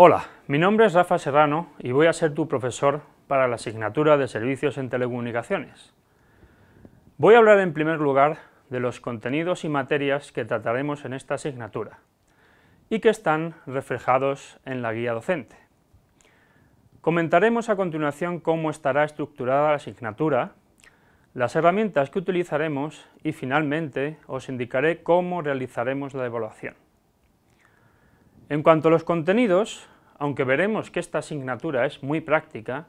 Hola, mi nombre es Rafa Serrano y voy a ser tu profesor para la asignatura de Servicios en Telecomunicaciones. Voy a hablar en primer lugar de los contenidos y materias que trataremos en esta asignatura y que están reflejados en la guía docente. Comentaremos a continuación cómo estará estructurada la asignatura, las herramientas que utilizaremos y finalmente os indicaré cómo realizaremos la evaluación. En cuanto a los contenidos, aunque veremos que esta asignatura es muy práctica,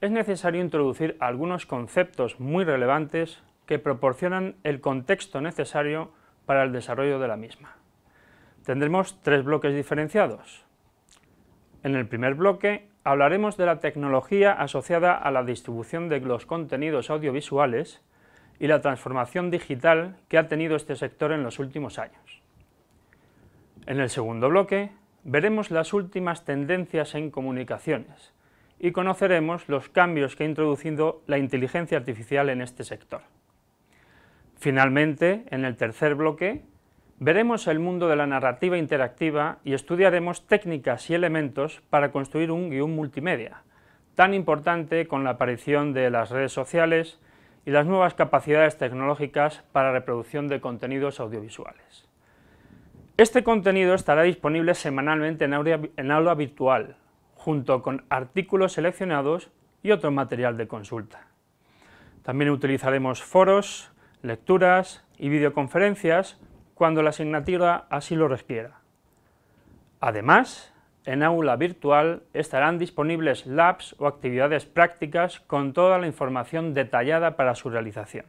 es necesario introducir algunos conceptos muy relevantes que proporcionan el contexto necesario para el desarrollo de la misma. Tendremos tres bloques diferenciados. En el primer bloque hablaremos de la tecnología asociada a la distribución de los contenidos audiovisuales y la transformación digital que ha tenido este sector en los últimos años. En el segundo bloque veremos las últimas tendencias en comunicaciones y conoceremos los cambios que ha introducido la inteligencia artificial en este sector. Finalmente, en el tercer bloque, veremos el mundo de la narrativa interactiva y estudiaremos técnicas y elementos para construir un guión multimedia, tan importante con la aparición de las redes sociales y las nuevas capacidades tecnológicas para reproducción de contenidos audiovisuales. Este contenido estará disponible semanalmente en aula, virtual, junto con artículos seleccionados y otro material de consulta. También utilizaremos foros, lecturas y videoconferencias cuando la asignatura así lo requiera. Además, en aula virtual estarán disponibles labs o actividades prácticas con toda la información detallada para su realización.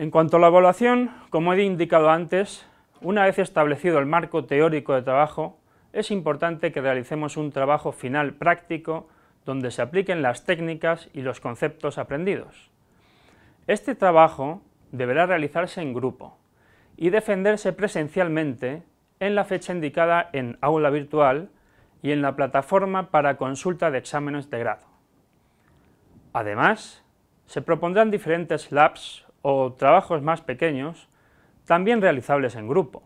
En cuanto a la evaluación, como he indicado antes, una vez establecido el marco teórico de trabajo, es importante que realicemos un trabajo final práctico donde se apliquen las técnicas y los conceptos aprendidos. Este trabajo deberá realizarse en grupo y defenderse presencialmente en la fecha indicada en aula virtual y en la plataforma para consulta de exámenes de grado. Además, se propondrán diferentes labs o trabajos más pequeños, también realizables en grupo,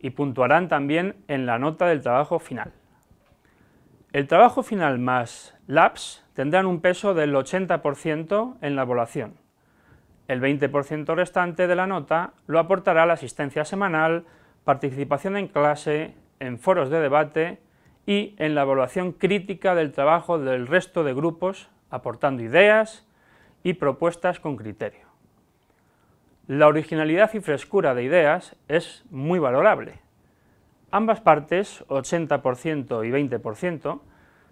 y puntuarán también en la nota del trabajo final. El trabajo final más labs tendrán un peso del 80% en la evaluación. El 20% restante de la nota lo aportará la asistencia semanal, participación en clase, en foros de debate y en la evaluación crítica del trabajo del resto de grupos, aportando ideas y propuestas con criterio. La originalidad y frescura de ideas es muy valorable. Ambas partes, 80% y 20%,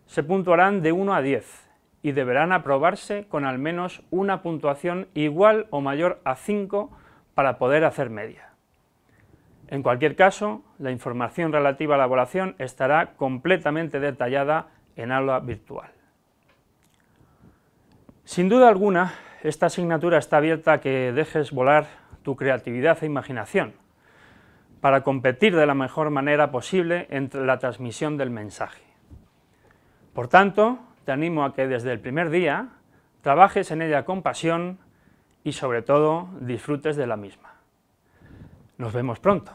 se puntuarán de 1 a 10 y deberán aprobarse con al menos una puntuación igual o mayor a 5 para poder hacer media. En cualquier caso, la información relativa a la evaluación estará completamente detallada en aula virtual. Sin duda alguna, esta asignatura está abierta a que dejes volar tu creatividad e imaginación para competir de la mejor manera posible entre la transmisión del mensaje. Por tanto, te animo a que desde el primer día trabajes en ella con pasión y sobre todo disfrutes de la misma. Nos vemos pronto.